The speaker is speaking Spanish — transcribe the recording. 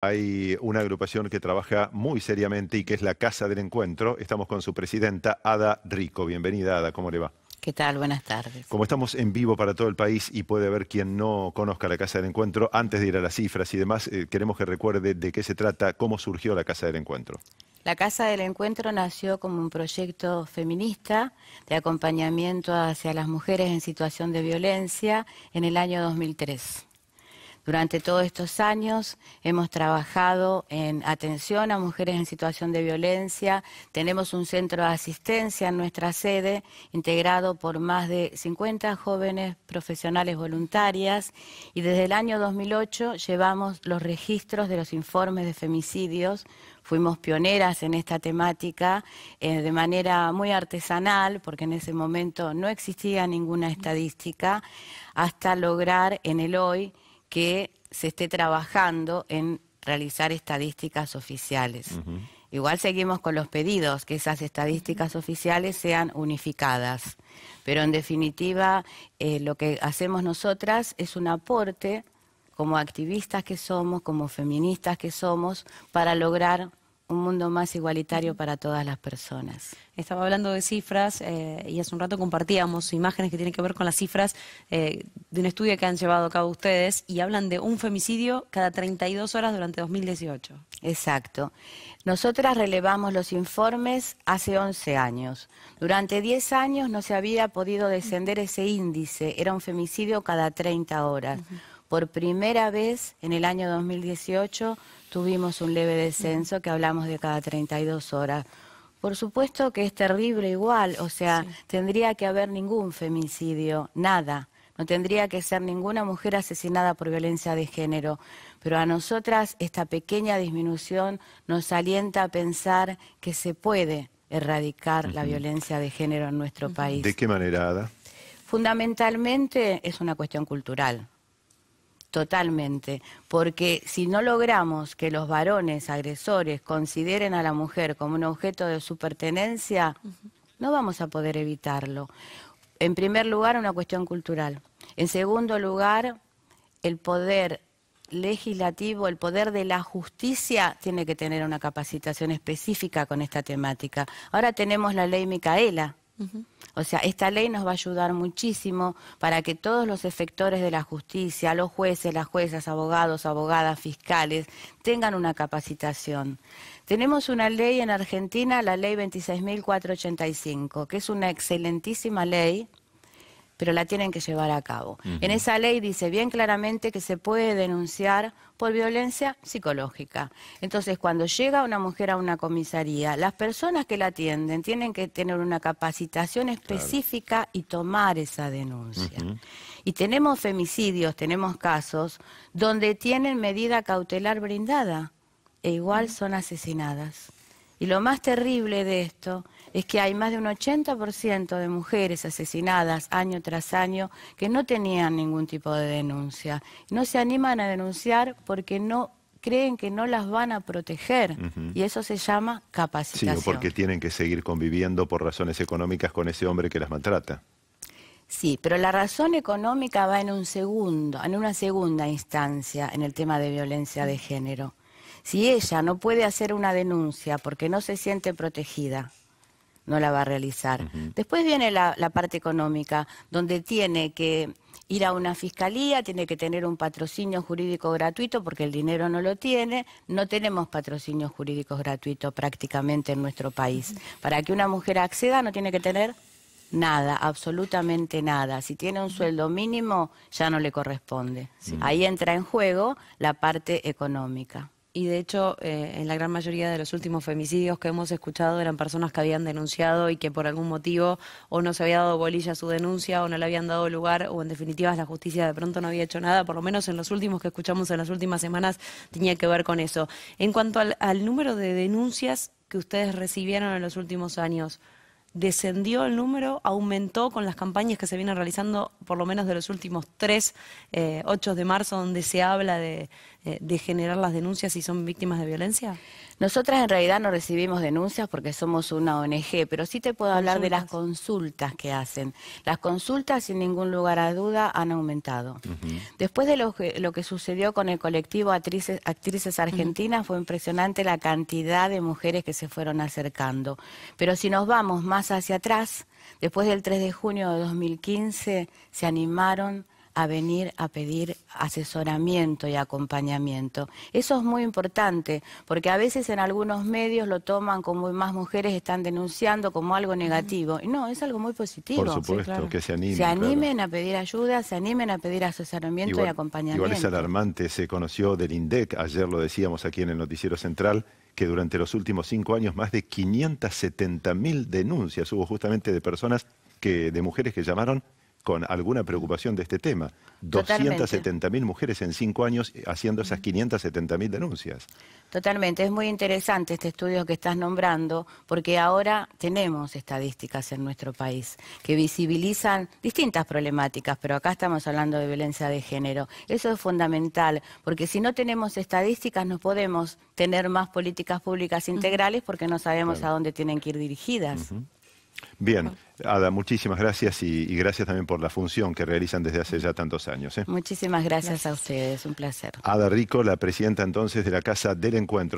Hay una agrupación que trabaja muy seriamente y que es la Casa del Encuentro. Estamos con su presidenta, Ada Rico. Bienvenida, Ada, ¿cómo le va? ¿Qué tal? Buenas tardes. Como estamos en vivo para todo el país y puede haber quien no conozca la Casa del Encuentro, antes de ir a las cifras y demás, eh, queremos que recuerde de qué se trata, cómo surgió la Casa del Encuentro. La Casa del Encuentro nació como un proyecto feminista de acompañamiento hacia las mujeres en situación de violencia en el año 2003. Durante todos estos años hemos trabajado en atención a mujeres en situación de violencia. Tenemos un centro de asistencia en nuestra sede, integrado por más de 50 jóvenes profesionales voluntarias. Y desde el año 2008 llevamos los registros de los informes de femicidios fuimos pioneras en esta temática eh, de manera muy artesanal, porque en ese momento no existía ninguna estadística, hasta lograr en el hoy que se esté trabajando en realizar estadísticas oficiales. Igual seguimos con los pedidos, que esas estadísticas oficiales sean unificadas. Pero en definitiva, eh, lo que hacemos nosotras es un aporte como activistas que somos, como feministas que somos, para lograr un mundo más igualitario para todas las personas. Estaba hablando de cifras eh, y hace un rato compartíamos imágenes que tienen que ver con las cifras eh, de un estudio que han llevado a cabo ustedes y hablan de un femicidio cada 32 horas durante 2018. Exacto. Nosotras relevamos los informes hace 11 años. Durante 10 años no se había podido descender ese índice, era un femicidio cada 30 horas. Por primera vez en el año 2018 tuvimos un leve descenso que hablamos de cada 32 horas. Por supuesto que es terrible igual, o sea, tendría que haber ningún femicidio, nada. No tendría que ser ninguna mujer asesinada por violencia de género. Pero a nosotras esta pequeña disminución nos alienta a pensar que se puede erradicar la violencia de género en nuestro país. ¿De qué manera, Ada? Fundamentalmente es una cuestión cultural. Totalmente, porque si no logramos que los varones agresores consideren a la mujer como un objeto de su pertenencia, no vamos a poder evitarlo. En primer lugar, una cuestión cultural. En segundo lugar, el poder legislativo, el poder de la justicia tiene que tener una capacitación específica con esta temática. Ahora tenemos la ley Micaela, o sea, esta ley nos va a ayudar muchísimo para que todos los efectores de la justicia, los jueces, las juezas, abogados, abogadas, fiscales, tengan una capacitación. Tenemos una ley en Argentina, la ley 26.485, que es una excelentísima ley pero la tienen que llevar a cabo. En esa ley dice bien claramente que se puede denunciar por violencia psicológica. Entonces, cuando llega una mujer a una comisaría, las personas que la atienden tienen que tener una capacitación específica y tomar esa denuncia. Y tenemos femicidios, tenemos casos donde tienen medida cautelar brindada e igual son asesinadas. Y lo más terrible de esto es que hay más de un 80% de mujeres asesinadas año tras año que no tenían ningún tipo de denuncia. No se animan a denunciar porque no creen que no las van a proteger y eso se llama capacitación. Sí, porque tienen que seguir conviviendo por razones económicas con ese hombre que las maltrata. Sí, pero la razón económica va en un segundo, en una segunda instancia en el tema de violencia de género. Si ella no puede hacer una denuncia porque no se siente protegida, no la va a realizar. Después viene la, parte económica, donde tiene que ir a una fiscalía, tiene que tener un patrocinio jurídico gratuito porque el dinero no lo tiene. No tenemos patrocinios jurídicos gratuitos prácticamente en nuestro país. Para que una mujer acceda no tiene que tener nada, absolutamente nada. Si tiene un sueldo mínimo ya no le corresponde. Ahí entra en juego la parte económica y de hecho eh, en la gran mayoría de los últimos femicidios que hemos escuchado eran personas que habían denunciado y que por algún motivo o no se había dado bolilla a su denuncia o no le habían dado lugar o en definitiva la justicia de pronto no había hecho nada, por lo menos en los últimos que escuchamos en las últimas semanas tenía que ver con eso. En cuanto al, número de denuncias que ustedes recibieron en los últimos años, descendió el número, aumentó con las campañas que se vienen realizando, por lo menos de los últimos tres, eh, ocho 8 de marzo, donde se habla de, eh, de generar las denuncias si son víctimas de violencia? Nosotras en realidad no recibimos denuncias porque somos una ONG, pero sí te puedo hablar de las consultas que hacen. Las consultas, sin ningún lugar a duda, han aumentado. Después de lo que, sucedió con el colectivo Actrices, Argentinas, fue impresionante la cantidad de mujeres que se fueron acercando. Pero si nos vamos más hacia atrás, después del 3 de junio de 2015, se animaron a venir a pedir asesoramiento y acompañamiento. Eso es muy importante, porque a veces en algunos medios lo toman como más mujeres están denunciando como algo negativo. No, es algo muy positivo. Por supuesto, que se animen. Se animen a pedir ayuda, se animen a pedir asesoramiento y acompañamiento. Igual es alarmante, se conoció del INDEC, ayer lo decíamos aquí en el Noticiero Central, que durante los últimos cinco años más de 570 mil denuncias hubo justamente de personas que, de mujeres que llamaron con alguna preocupación de este tema. 270.000 mujeres en cinco años haciendo esas 570.000 denuncias. Totalmente, es muy interesante este estudio que estás nombrando, porque ahora tenemos estadísticas en nuestro país que visibilizan distintas problemáticas, pero acá estamos hablando de violencia de género. Eso es fundamental, porque si no tenemos estadísticas no podemos tener más políticas públicas integrales porque no sabemos a dónde tienen que ir dirigidas. Bien, Ada, muchísimas gracias y, gracias también por la función que realizan desde hace ya tantos años. ¿eh? Muchísimas gracias a ustedes, un placer. Ada Rico, la presidenta entonces de la Casa del Encuentro.